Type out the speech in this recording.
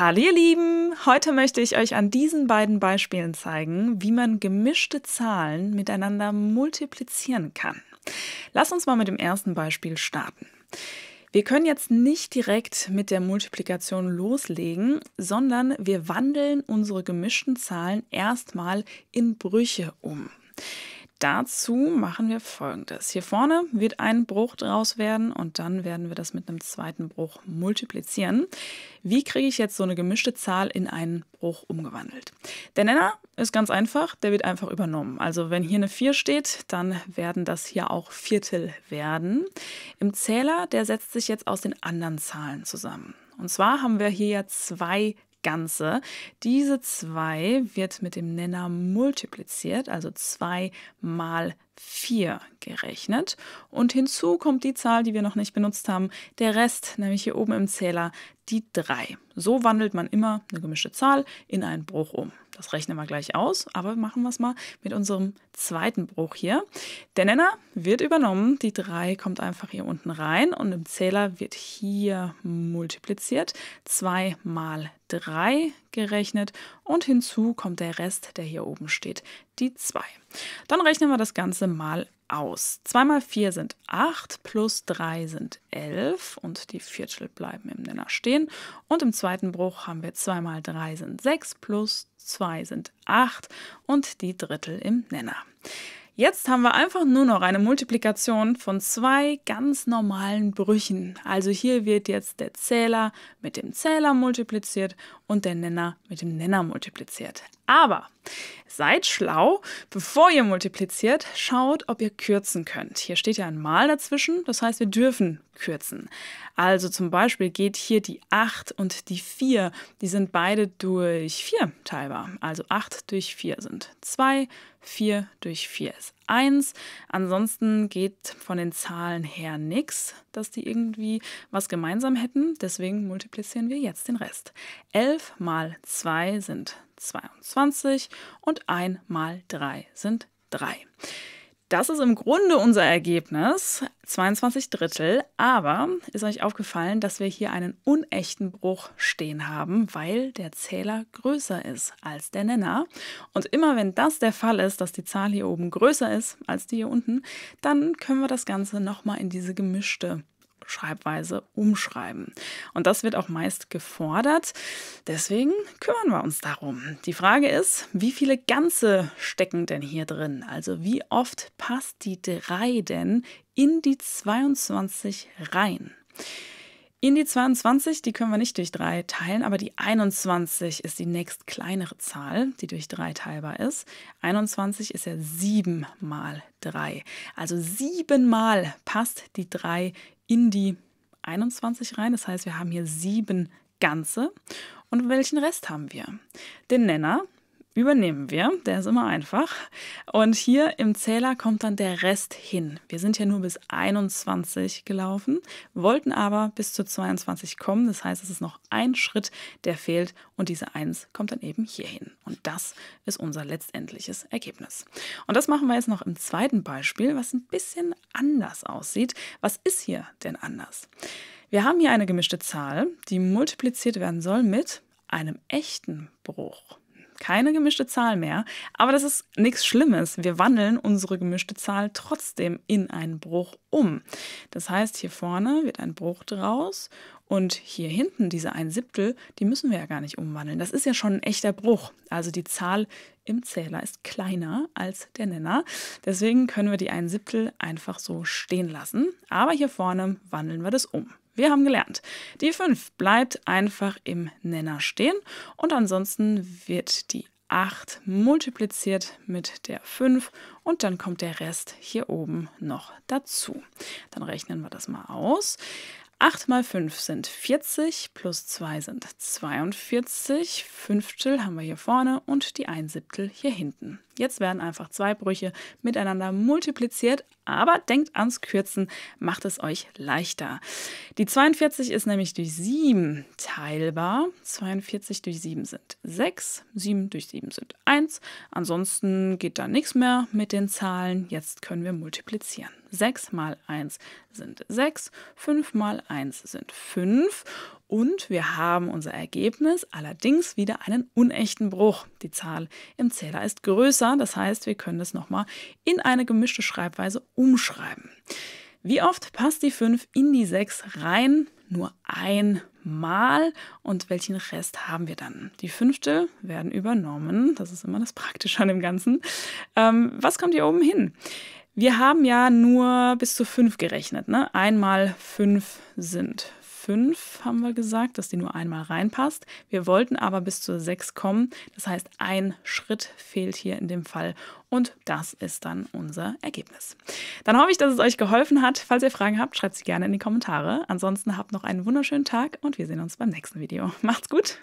Hallo ihr Lieben, heute möchte ich euch an diesen beiden Beispielen zeigen, wie man gemischte Zahlen miteinander multiplizieren kann. Lass uns mal mit dem ersten Beispiel starten. Wir können jetzt nicht direkt mit der Multiplikation loslegen, sondern wir wandeln unsere gemischten Zahlen erstmal in Brüche um. Dazu machen wir folgendes. Hier vorne wird ein Bruch draus werden und dann werden wir das mit einem zweiten Bruch multiplizieren. Wie kriege ich jetzt so eine gemischte Zahl in einen Bruch umgewandelt? Der Nenner ist ganz einfach, der wird einfach übernommen. Also wenn hier eine 4 steht, dann werden das hier auch Viertel werden. Im Zähler, der setzt sich jetzt aus den anderen Zahlen zusammen. Und zwar haben wir hier ja zwei Ganze. Diese 2 wird mit dem Nenner multipliziert, also 2 mal 4 gerechnet. Und hinzu kommt die Zahl, die wir noch nicht benutzt haben, der Rest, nämlich hier oben im Zähler, die 3. So wandelt man immer eine gemischte Zahl in einen Bruch um. Das rechnen wir gleich aus, aber machen wir es mal mit unserem zweiten Bruch hier. Der Nenner wird übernommen, die 3 kommt einfach hier unten rein und im Zähler wird hier multipliziert. 2 mal 3 gerechnet und hinzu kommt der Rest, der hier oben steht, die 2. Dann rechnen wir das Ganze mal aus. 2 mal 4 sind 8, plus 3 sind 11 und die Viertel bleiben im Nenner stehen. Und im zweiten Bruch haben wir 2 mal 3 sind 6, plus 2 sind 8 und die Drittel im Nenner. Jetzt haben wir einfach nur noch eine Multiplikation von zwei ganz normalen Brüchen. Also hier wird jetzt der Zähler mit dem Zähler multipliziert und der Nenner mit dem Nenner multipliziert. Aber seid schlau, bevor ihr multipliziert, schaut, ob ihr kürzen könnt. Hier steht ja ein Mal dazwischen, das heißt, wir dürfen kürzen. Also zum Beispiel geht hier die 8 und die 4, die sind beide durch 4 teilbar. Also 8 durch 4 sind 2, 4 durch 4 ist 1. Ansonsten geht von den Zahlen her nichts, dass die irgendwie was gemeinsam hätten. Deswegen multiplizieren wir jetzt den Rest. 11 mal 2 sind 22 und 1 mal 3 sind 3. Das ist im Grunde unser Ergebnis, 22 Drittel. Aber ist euch aufgefallen, dass wir hier einen unechten Bruch stehen haben, weil der Zähler größer ist als der Nenner. Und immer wenn das der Fall ist, dass die Zahl hier oben größer ist als die hier unten, dann können wir das Ganze nochmal in diese gemischte Schreibweise umschreiben. Und das wird auch meist gefordert. Deswegen kümmern wir uns darum. Die Frage ist, wie viele Ganze stecken denn hier drin? Also wie oft passt die 3 denn in die 22 rein? In die 22, die können wir nicht durch 3 teilen, aber die 21 ist die nächst kleinere Zahl, die durch 3 teilbar ist. 21 ist ja 7 mal 3. Also 7 mal passt die 3 in die 21 rein. Das heißt, wir haben hier sieben ganze. Und welchen Rest haben wir? Den Nenner, übernehmen wir. Der ist immer einfach. Und hier im Zähler kommt dann der Rest hin. Wir sind ja nur bis 21 gelaufen, wollten aber bis zu 22 kommen. Das heißt, es ist noch ein Schritt, der fehlt und diese 1 kommt dann eben hier hin. Und das ist unser letztendliches Ergebnis. Und das machen wir jetzt noch im zweiten Beispiel, was ein bisschen anders aussieht. Was ist hier denn anders? Wir haben hier eine gemischte Zahl, die multipliziert werden soll mit einem echten Bruch keine gemischte Zahl mehr. Aber das ist nichts Schlimmes. Wir wandeln unsere gemischte Zahl trotzdem in einen Bruch um. Das heißt, hier vorne wird ein Bruch draus und hier hinten, diese ein Siebtel, die müssen wir ja gar nicht umwandeln. Das ist ja schon ein echter Bruch. Also die Zahl im Zähler ist kleiner als der Nenner. Deswegen können wir die ein Siebtel einfach so stehen lassen. Aber hier vorne wandeln wir das um. Wir haben gelernt, die 5 bleibt einfach im Nenner stehen und ansonsten wird die 8 multipliziert mit der 5 und dann kommt der Rest hier oben noch dazu. Dann rechnen wir das mal aus. 8 mal 5 sind 40, plus 2 sind 42, Fünftel haben wir hier vorne und die 1 Einsiebtel hier hinten. Jetzt werden einfach zwei Brüche miteinander multipliziert, aber denkt ans Kürzen, macht es euch leichter. Die 42 ist nämlich durch 7 teilbar. 42 durch 7 sind 6, 7 durch 7 sind 1. Ansonsten geht da nichts mehr mit den Zahlen. Jetzt können wir multiplizieren. 6 mal 1 sind 6, 5 mal 1 sind 5 und wir haben unser Ergebnis, allerdings wieder einen unechten Bruch. Die Zahl im Zähler ist größer, das heißt, wir können das nochmal in eine gemischte Schreibweise umschreiben. Wie oft passt die 5 in die 6 rein? Nur einmal. Und welchen Rest haben wir dann? Die fünfte werden übernommen. Das ist immer das Praktische an dem Ganzen. Ähm, was kommt hier oben hin? Wir haben ja nur bis zu 5 gerechnet. Ne? Einmal 5 sind fünf haben wir gesagt, dass die nur einmal reinpasst. Wir wollten aber bis zur sechs kommen. Das heißt, ein Schritt fehlt hier in dem Fall. Und das ist dann unser Ergebnis. Dann hoffe ich, dass es euch geholfen hat. Falls ihr Fragen habt, schreibt sie gerne in die Kommentare. Ansonsten habt noch einen wunderschönen Tag und wir sehen uns beim nächsten Video. Macht's gut!